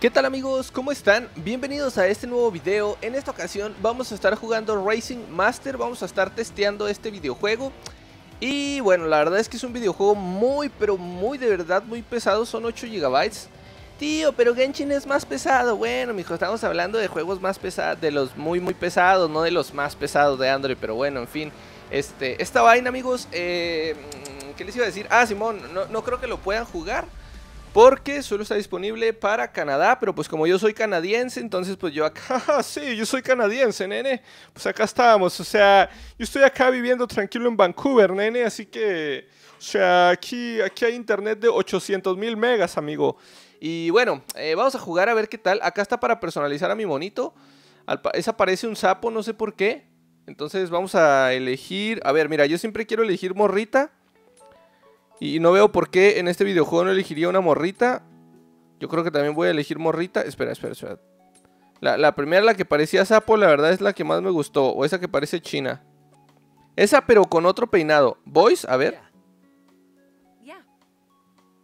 ¿Qué tal amigos? ¿Cómo están? Bienvenidos a este nuevo video. En esta ocasión vamos a estar jugando Racing Master, vamos a estar testeando este videojuego. Y bueno, la verdad es que es un videojuego muy, pero muy de verdad, muy pesado, son 8 GB. Tío, pero Genshin es más pesado. Bueno, mijo, estamos hablando de juegos más pesados, de los muy, muy pesados, no de los más pesados de Android, pero bueno, en fin. Este, esta vaina amigos, eh, ¿qué les iba a decir? Ah, Simón, no, no creo que lo puedan jugar porque solo está disponible para Canadá, pero pues como yo soy canadiense, entonces pues yo acá, ah, sí, yo soy canadiense, nene, pues acá estamos, o sea, yo estoy acá viviendo tranquilo en Vancouver, nene, así que, o sea, aquí, aquí hay internet de 800 mil megas, amigo. Y bueno, eh, vamos a jugar a ver qué tal, acá está para personalizar a mi monito, esa parece un sapo, no sé por qué, entonces vamos a elegir, a ver, mira, yo siempre quiero elegir morrita. Y no veo por qué en este videojuego no elegiría una morrita. Yo creo que también voy a elegir morrita. Espera, espera, espera. La, primera, la que parecía sapo, la verdad es la que más me gustó. O esa que parece china. Esa, pero con otro peinado. Voice, a ver.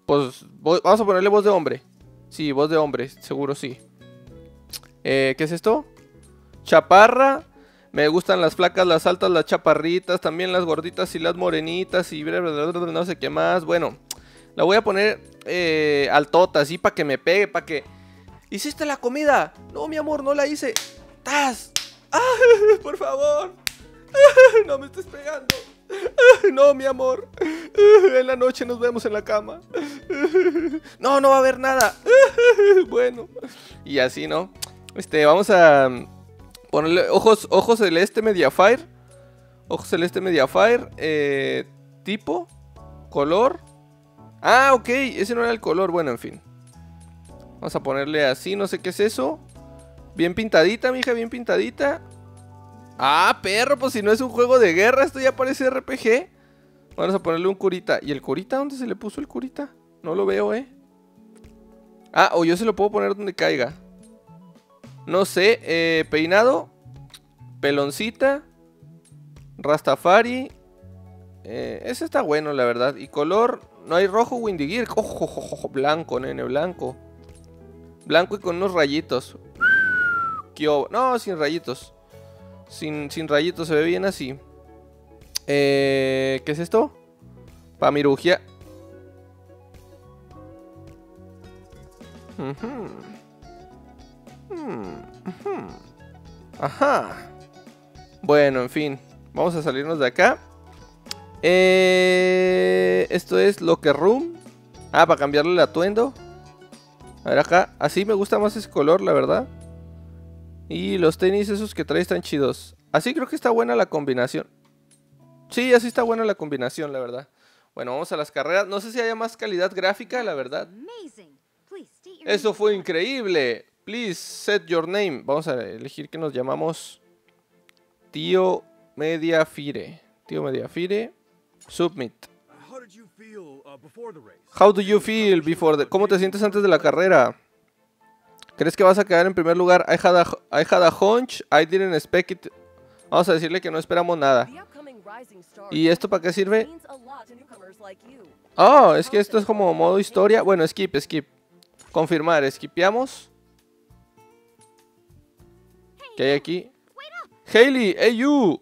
Pues vamos a ponerle voz de hombre. Sí, voz de hombre, seguro sí. Eh, ¿Qué es esto? Chaparra, me gustan las flacas, las altas, las chaparritas, también las gorditas y las morenitas y no sé qué más. Bueno, la voy a poner al eh, altota, así para que me pegue, para que... ¿Hiciste la comida? No, mi amor, no la hice. ¡Taz! ¡Ah, por favor! ¡No me estés pegando! No, mi amor. En la noche nos vemos en la cama. No, no va a haber nada. Bueno. Y así, ¿no? Este, vamos a Ponle ojos, ojos celeste fire Ojos celeste media Eh, tipo. Color. Ah, ok. Ese no era el color. Bueno, en fin. Vamos a ponerle así. No sé qué es eso. Bien pintadita, mija. Bien pintadita. Ah, perro. Pues si no es un juego de guerra, esto ya parece RPG. Vamos a ponerle un curita. ¿Y el curita? ¿Dónde se le puso el curita? No lo veo, eh. Ah, o yo se lo puedo poner donde caiga. No sé, eh, peinado. Peloncita. Rastafari. Eh, ese está bueno, la verdad. Y color, no hay rojo Windigir. Ojo, ojo, ojo, blanco, nene, blanco. Blanco y con unos rayitos. No, sin rayitos. Sin, sin rayitos, se ve bien así. Eh, ¿Qué es esto? Pamirugia mm, Ajá. Bueno, en fin. Vamos a salirnos de acá. Eh, esto es Locker Room. Ah, para cambiarle el atuendo. A ver acá. Así me gusta más ese color, la verdad. Y los tenis esos que trae están chidos. Así creo que está buena la combinación. Sí, así está buena la combinación, la verdad. Bueno, vamos a las carreras. No sé si haya más calidad gráfica, la verdad. Eso fue increíble. Please set your name. Vamos a elegir que nos llamamos. Tío Mediafire. Tío Mediafire. Submit. How uh, do you feel before ¿Cómo te sientes antes de la carrera? ¿Crees que vas a quedar en primer lugar? I had, a, hunch, I didn't expect it. Vamos a decirle que no esperamos nada. ¿Y esto para qué sirve? Oh, es que esto es como modo historia. Bueno, skip, skip. Confirmar, skipeamos. ¿Qué hay aquí? Hayley, hey you.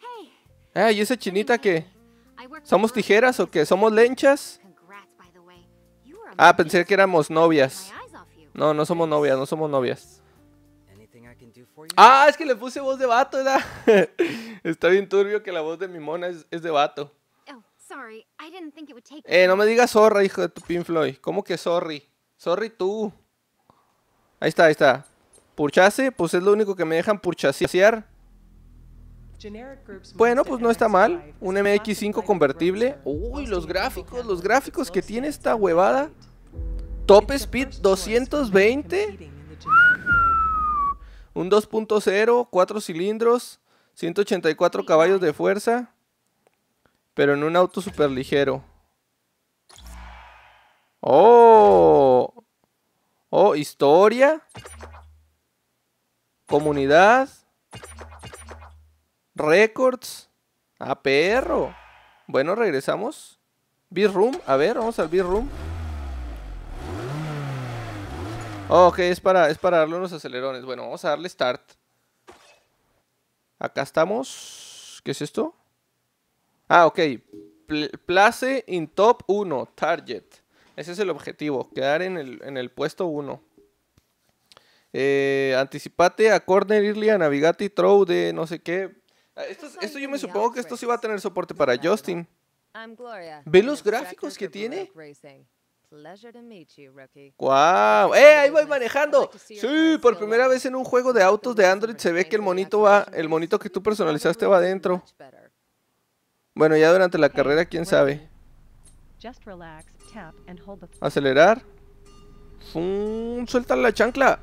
Hey, ah, ¿y esa chinita que somos tijeras o que somos lenchas? Ah, pensé que éramos novias. No, no somos novias, no somos novias. Ah, es que le puse voz de vato, ¿verdad? Está bien turbio que la voz de mi mona es, de vato. Oh, eh, no me digas zorra, hijo de tu Pin Floyd. ¿Cómo que sorry? Sorry tú. Ahí está, ahí está. Purchase, pues es lo único que me dejan purchasear. Bueno, pues no está mal. Un MX5 convertible. Uy, los gráficos, los gráficos que tiene esta huevada. Top Speed 220. Un 2.0, 4 cilindros, 184 caballos de fuerza. Pero en un auto súper ligero. Oh. Oh, historia. Comunidad. Records. Ah, perro. Bueno, regresamos. B Room. A ver, vamos al B Room. ok, es para, es para darle unos acelerones. Bueno, vamos a darle start. Acá estamos. ¿Qué es esto? Ah, ok. place in top 1, target. Ese es el objetivo, quedar en el, en el puesto 1. Eh, anticipate a corner, early, a navigate y throw de no sé qué. Ah, esto, yo me supongo que esto sí va a tener soporte para Justin. ¿Ve los gráficos que tiene? ¡Wow! ¡Eh! ¡Ahí voy manejando! Sí, por primera vez en un juego de autos de Android se ve que el monito va, el monito que tú personalizaste va adentro. Bueno, ya durante la carrera, quién sabe. Acelerar. Fum, suelta la chancla.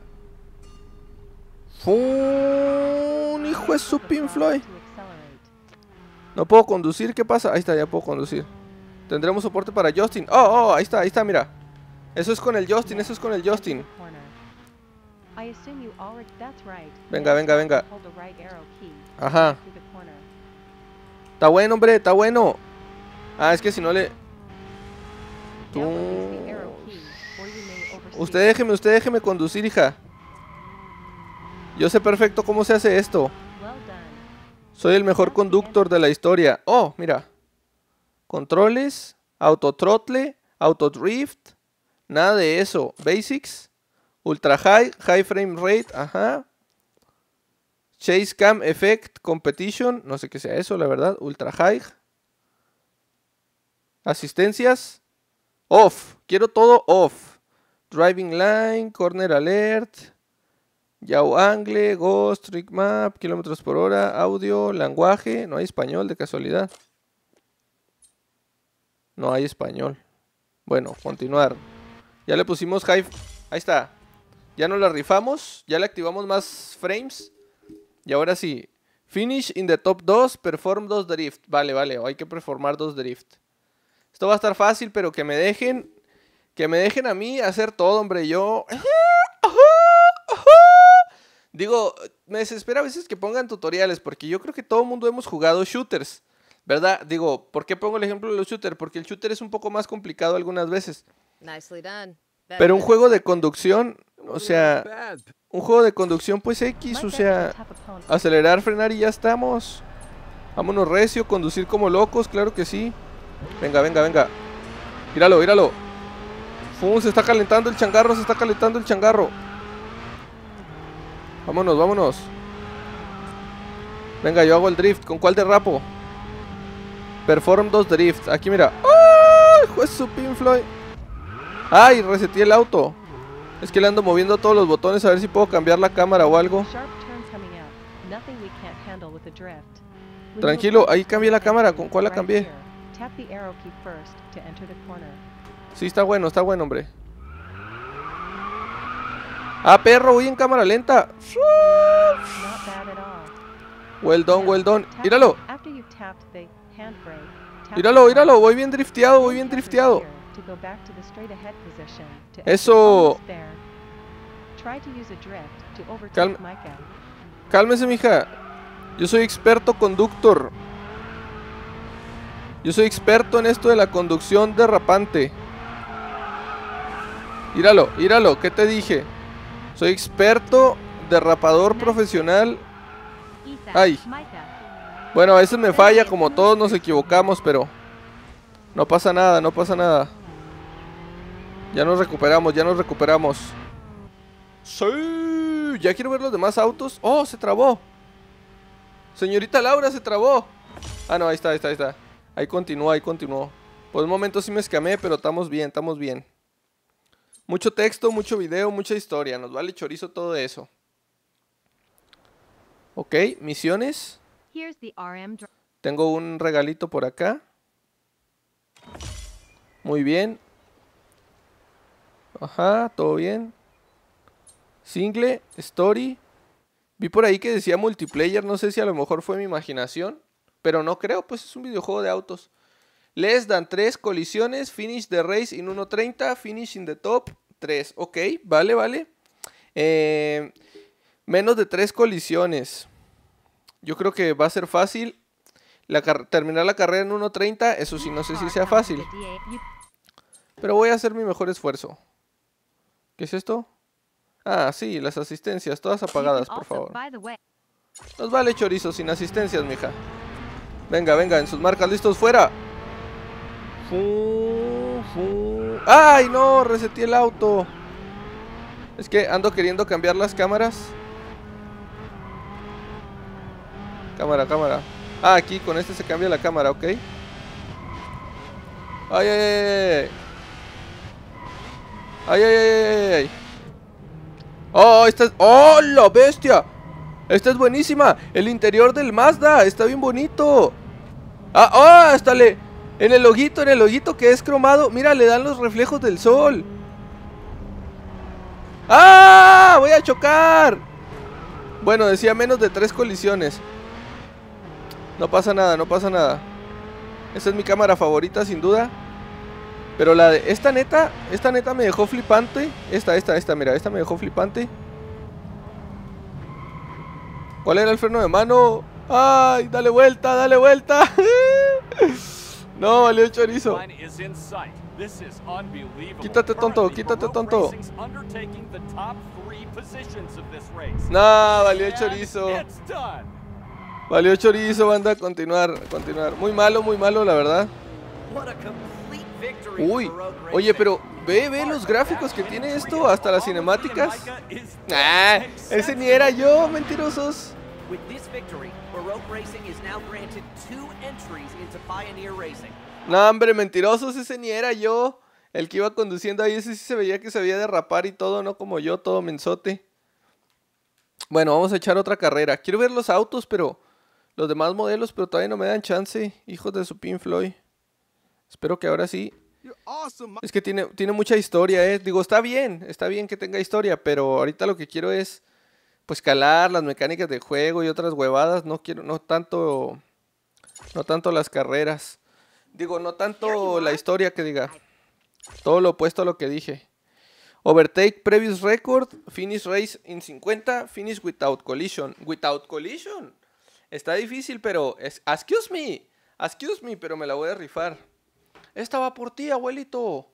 Un Hijo de su Pinfloy! No puedo conducir, ¿qué pasa? Ahí está, ya puedo conducir. Tendremos soporte para Justin. Oh, oh, ahí está, ahí está, mira. Eso es con el Justin, eso es con el Justin. Venga, venga, venga. Ajá. Está bueno, hombre, está bueno. Ah, es que si no le... Usted déjeme, usted déjeme conducir, hija. Yo sé perfecto cómo se hace esto. Soy el mejor conductor de la historia. Oh, mira. Controles, autotrotle, autodrift. Nada de eso. Basics. Ultra high, high frame rate. Ajá. Chase cam effect, competition. No sé qué sea eso, la verdad. Ultra high. Asistencias. Off. Quiero todo off. Driving line, corner alert. Yao Angle, Ghost, Trick Map, kilómetros por hora, audio, lenguaje. No hay español de casualidad. No hay español. Bueno, continuar. Ya le pusimos high. Ahí está. Ya nos la rifamos. Ya le activamos más frames. Y ahora sí. Finish in the top 2. Perform 2 drift. Vale, vale. Hay que performar 2 drift. Esto va a estar fácil, pero que me dejen. Que me dejen a mí hacer todo, hombre. Yo. Digo, me desespera a veces que pongan tutoriales, porque yo creo que todo el mundo hemos jugado shooters, ¿verdad? Digo, ¿por qué pongo el ejemplo de los shooters? Porque el shooter es un poco más complicado algunas veces. Pero un juego de conducción, o sea, un juego de conducción pues X, o sea, acelerar, frenar y ya estamos. Vámonos recio, conducir como locos, claro que sí. Venga, venga, venga. Míralo, míralo. Fum, se está calentando el changarro, se está calentando el changarro. Vámonos, vámonos. Venga, yo hago el drift. ¿Con cuál derrapo? Perform dos drifts Aquí mira. ¡Ay, ¡Ah! juez su Floyd! ¡Ay, reseté el auto! Es que le ando moviendo todos los botones a ver si puedo cambiar la cámara o algo. Tranquilo, ahí cambié la cámara. ¿Con cuál la cambié? Sí, está bueno, está bueno, hombre. Ah, perro, voy en cámara lenta. Well done, well done. Míralo. ¡Íralo, míralo. Voy bien drifteado, voy bien drifteado. Eso. Calm... Cálmese, mija. Yo soy experto conductor. Yo soy experto en esto de la conducción derrapante. Íralo, íralo, ¿qué te dije? Soy experto, derrapador profesional. Ay. Bueno, a veces me falla, como todos nos equivocamos, pero... No pasa nada, no pasa nada. Ya nos recuperamos, ya nos recuperamos. ¡Sí! Ya quiero ver los demás autos. ¡Oh, se trabó! Señorita Laura, se trabó. Ah, no, ahí está, ahí está, ahí está. Ahí continúa, ahí continuó. Por un momento sí me escamé, pero estamos bien, estamos bien. Mucho texto, mucho video, mucha historia. Nos vale chorizo todo eso. Ok, misiones. Tengo un regalito por acá. Muy bien. Ajá, todo bien. Single, story. Vi por ahí que decía multiplayer, no sé si a lo mejor fue mi imaginación, pero no creo, pues es un videojuego de autos. Les dan 3 colisiones, finish the race in 1.30, finish in the top 3. Ok, vale, vale. Eh, menos de 3 colisiones. Yo creo que va a ser fácil la terminar la carrera en 1.30. Eso sí, no sé si sea fácil. Pero voy a hacer mi mejor esfuerzo. ¿Qué es esto? Ah, sí, las asistencias, todas apagadas, por favor. Nos vale chorizo sin asistencias, mija. Venga, venga, en sus marcas listos, fuera. ¡Ay, no! Reseté el auto. Es que ando queriendo cambiar las cámaras. Cámara, cámara. Ah, aquí con este se cambia la cámara, ok. Ay, ay, ay. Ay, ay, ay, ay. Oh, esta es... ¡Oh, la bestia! Esta es buenísima. El interior del Mazda. Está bien bonito. Ah, oh, hasta le... En el ojito, en el ojito que es cromado. Mira, le dan los reflejos del sol. ¡Ah! ¡Voy a chocar! Bueno, decía menos de tres colisiones. No pasa nada, no pasa nada. Esta es mi cámara favorita, sin duda. Pero la de... Esta neta, esta neta me dejó flipante. Esta, esta, esta, mira, esta me dejó flipante. ¿Cuál era el freno de mano? ¡Ay! ¡Dale vuelta, dale vuelta! No, valió el chorizo. Quítate tonto, quítate tonto. No, valió el chorizo. Valió chorizo, banda, continuar, continuar. Muy malo, muy malo, la verdad. Uy, oye, pero ve, ve los gráficos que tiene esto, hasta las cinemáticas. ese ni era yo, mentirosos. Baroque Racing is now granted two entries into Pioneer Racing. No, hombre, mentirosos, ese ni era yo. El que iba conduciendo ahí, ese sí se veía que se había derrapar y todo, no como yo, todo mensote. Bueno, vamos a echar otra carrera. Quiero ver los autos, pero. Los demás modelos, pero todavía no me dan chance. Hijos de su Pin Floyd. Espero que ahora sí. Es que tiene, tiene mucha historia, ¿eh? Digo, está bien, está bien que tenga historia, pero ahorita lo que quiero es pues calar las mecánicas de juego y otras huevadas, no quiero, no tanto, no tanto las carreras. Digo, no tanto la historia que diga. Todo lo opuesto a lo que dije. Overtake previous record, finish race in 50, finish without collision. Without collision. Está difícil, pero es, excuse me, excuse me, pero me la voy a rifar. Esta va por ti, abuelito.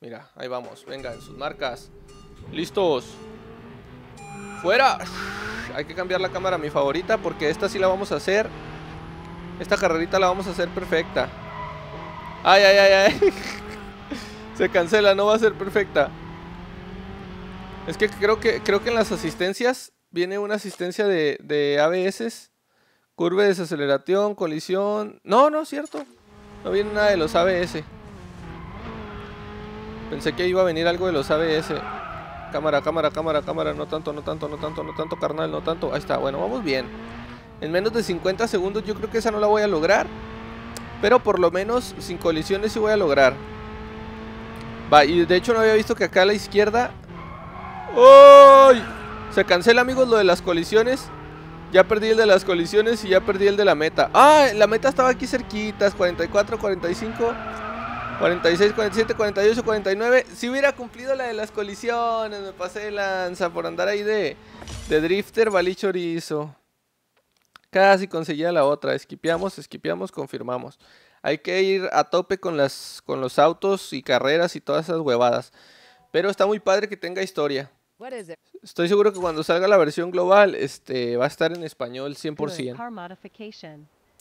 Mira, ahí vamos. Venga, en sus marcas. Listos. ¡Fuera! Hay que cambiar la cámara a mi favorita porque esta sí la vamos a hacer. Esta carrerita la vamos a hacer perfecta. ¡Ay, ay, ay, ay! Se cancela, no va a ser perfecta. Es que creo que, creo que en las asistencias viene una asistencia de, de ABS. Curva de desaceleración, colisión... No, no, cierto. No viene nada de los ABS. Pensé que iba a venir algo de los ABS. Cámara, cámara, cámara, cámara. No tanto, no tanto, no tanto, no tanto, carnal, no tanto. Ahí está, bueno, vamos bien. En menos de 50 segundos yo creo que esa no la voy a lograr. Pero por lo menos sin colisiones sí voy a lograr. Va, y de hecho no había visto que acá a la izquierda... ¡Uy! Se cancela, amigos, lo de las colisiones. Ya perdí el de las colisiones y ya perdí el de la meta. ¡Ah! La meta estaba aquí cerquitas. 44, 45... 46, 47, 48, 49. Si hubiera cumplido la de las colisiones, me pasé de lanza por andar ahí de, de drifter, valí chorizo. Casi conseguía la otra. Esquipeamos, esquipiamos, confirmamos. Hay que ir a tope con, las, con los autos y carreras y todas esas huevadas. Pero está muy padre que tenga historia. Estoy seguro que cuando salga la versión global este, va a estar en español 100%.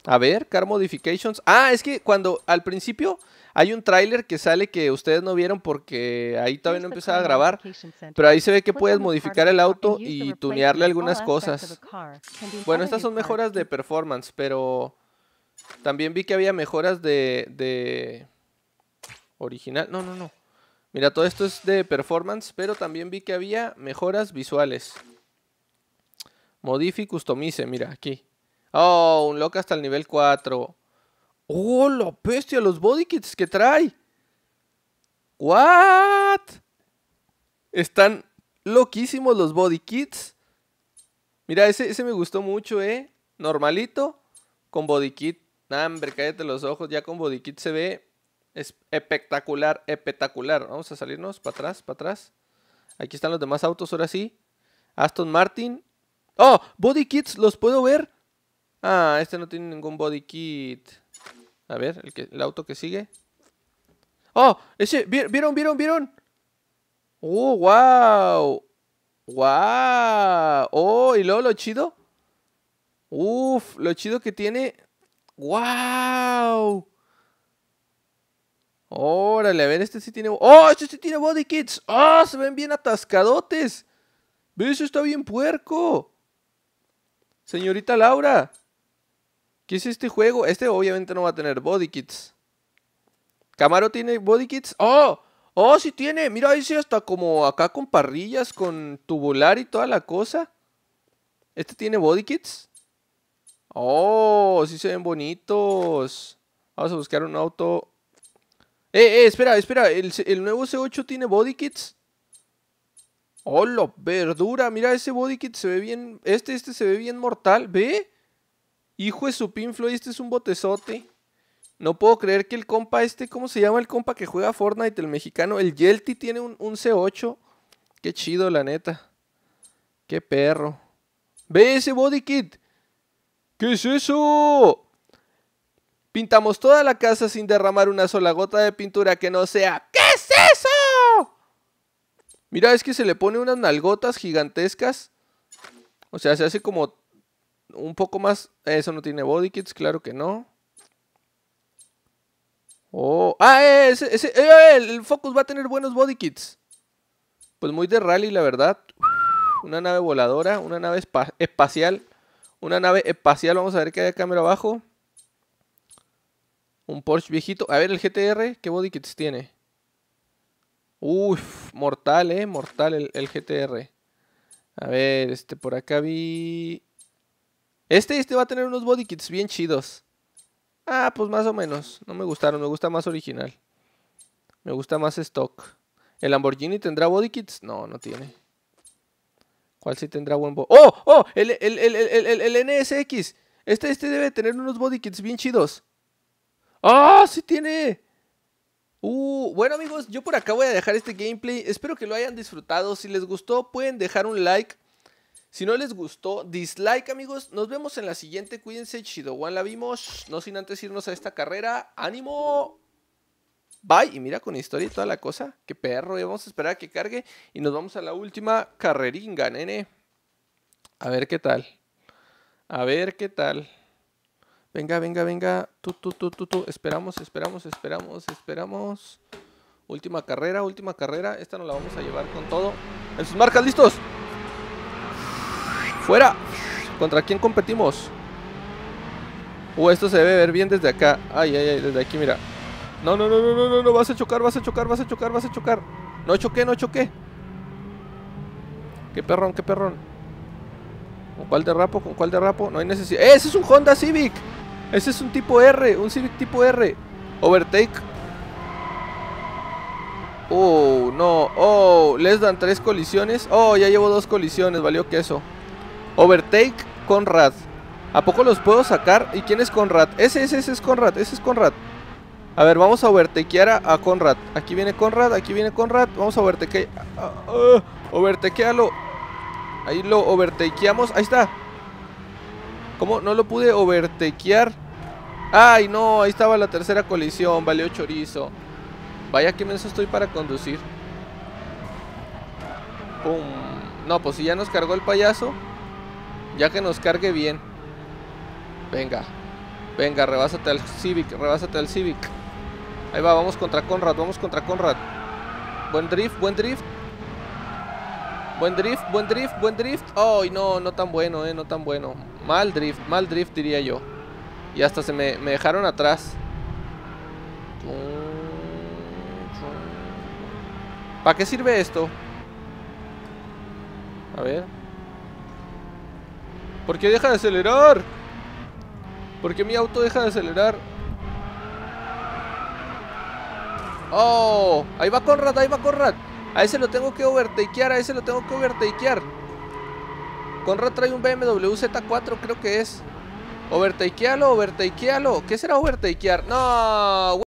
A ver, Car Modifications. Ah, es que cuando al principio hay un tráiler que sale que ustedes no vieron porque ahí todavía no empezaba a grabar, pero ahí se ve que puedes modificar el auto y tunearle algunas cosas. Bueno, estas son mejoras de performance, pero también vi que había mejoras de, original. No, no, no. Mira, todo esto es de performance, pero también vi que había mejoras visuales. Modify, customice, mira, aquí. Oh, un loco hasta el nivel 4. Oh, la bestia, los body kits que trae. What? Están loquísimos los body kits. Mira, ese, ese me gustó mucho, ¿eh? Normalito, con body kit. Nah, hombre, cállate los ojos, ya con body kit se ve es espectacular, espectacular. Vamos a salirnos para atrás, para atrás. Aquí están los demás autos, ahora sí. Aston Martin. Oh, body kits, los puedo ver. Ah, este no tiene ningún body kit. A ver, el, que, el auto que sigue. ¡Oh! Ese, ¿vieron, vieron, vieron? ¡Oh, wow! ¡Wow! ¡Oh! ¿Y luego lo chido? ¡Uf! Lo chido que tiene. ¡Wow! Órale, a ver, este sí tiene... ¡Oh, este sí tiene body kits! ¡Oh, se ven bien atascadotes! ¡Ve, eso está bien puerco! Señorita Laura. ¿Qué es este juego? Este obviamente no va a tener body kits. ¿Camaro tiene body kits? ¡Oh! ¡Oh, sí tiene! Mira, ahí sí hasta como acá con parrillas, con tubular y toda la cosa. ¿Este tiene body kits? ¡Oh! Sí se ven bonitos. Vamos a buscar un auto. ¡Eh, eh! Espera, espera. ¿El, nuevo C8 tiene body kits? ¡Hola, ¡Oh, verdura! Mira, ese body kit se ve bien... Este, este se ve bien mortal. ¿Ve? Hijo de su pinfloy, este es un botezote. No puedo creer que el compa este, ¿cómo se llama el compa que juega Fortnite, el mexicano? El Yelty tiene un, un C8. Qué chido, la neta. Qué perro. ¡Ve ese body kit! ¿Qué es eso? Pintamos toda la casa sin derramar una sola gota de pintura que no sea. ¿Qué es eso? Mira, es que se le pone unas nalgotas gigantescas. O sea, se hace como un poco más. Eso no tiene body kits, claro que no. Oh, ah, eh, ese, eh, eh, el Focus va a tener buenos body kits. Pues muy de rally, la verdad. Una nave voladora, una nave espacial. Una nave espacial, vamos a ver qué hay acá abajo. Un Porsche viejito. A ver, el GTR, ¿qué body kits tiene? Uf, mortal, eh, mortal el, el GTR. A ver, este por acá vi este, este va a tener unos body kits bien chidos. Ah, pues más o menos. No me gustaron, me gusta más original. Me gusta más stock. ¿El Lamborghini tendrá body kits? No, no tiene. ¿Cuál sí tendrá buen body? ¡Oh! ¡Oh! El, el, el, el, NSX. Este, este debe tener unos body kits bien chidos. ¡Ah! ¡Sí tiene! Uh, bueno amigos, yo por acá voy a dejar este gameplay. Espero que lo hayan disfrutado. Si les gustó, pueden dejar un like si no les gustó, dislike, amigos. Nos vemos en la siguiente. Cuídense, chido Juan la vimos. No sin antes irnos a esta carrera. ¡Ánimo! Bye. Y mira con historia y toda la cosa. ¡Qué perro! Y vamos a esperar a que cargue. Y nos vamos a la última carreringa, nene. A ver qué tal. A ver qué tal. Venga, venga, venga. Tú, tú, tú, tú, tú. Esperamos, esperamos, esperamos, esperamos. Última carrera, última carrera. Esta nos la vamos a llevar con todo. En sus marcas, listos. ¡Fuera! ¿Contra quién competimos? Uh, esto se debe ver bien desde acá. Ay, ay, ay, desde aquí, mira. No, no, no, no, no, no, no, vas a chocar, vas a chocar, vas a chocar, vas a chocar. No choqué, no choqué. Qué perrón, qué perrón. ¿Con cuál derrapo? ¿Con cuál rapo? No hay necesidad. ¡Eh, ese es un Honda Civic! Ese es un tipo R, un Civic tipo R. Overtake. Oh, no. Oh, les dan tres colisiones. Oh, ya llevo dos colisiones, valió queso. Overtake, Conrad. ¿A poco los puedo sacar? ¿Y quién es Conrad? Ese, ese, ese es Conrad, ese es Conrad. A ver, vamos a overtakear a, Conrad. Aquí viene Conrad, aquí viene Conrad. Vamos a overtakear. Uh, ah, ah, overtakealo. Ahí lo overtakeamos. Ahí está. ¿Cómo? No lo pude overtakear. Ay, no, ahí estaba la tercera colisión. Valió chorizo. Vaya que menso estoy para conducir. No, pues si ya nos cargó el payaso. Ya que nos cargue bien. Venga. Venga, rebásate al Civic, rebásate al Civic. Ahí va, vamos contra Conrad, vamos contra Conrad. Buen drift, buen drift. Buen drift, buen drift, buen drift. Ay, oh, no, no tan bueno, eh, no tan bueno. Mal drift, mal drift diría yo. Y hasta se me, me dejaron atrás. ¿Para qué sirve esto? A ver. ¿Por qué deja de acelerar? ¿Por qué mi auto deja de acelerar? ¡Oh! Ahí va Conrad, ahí va Conrad A ese lo tengo que overtakear, a ese lo tengo que overtakear Conrad trae un BMW Z4 creo que es Overtakealo, overtakealo ¿Qué será overtakear? ¡No!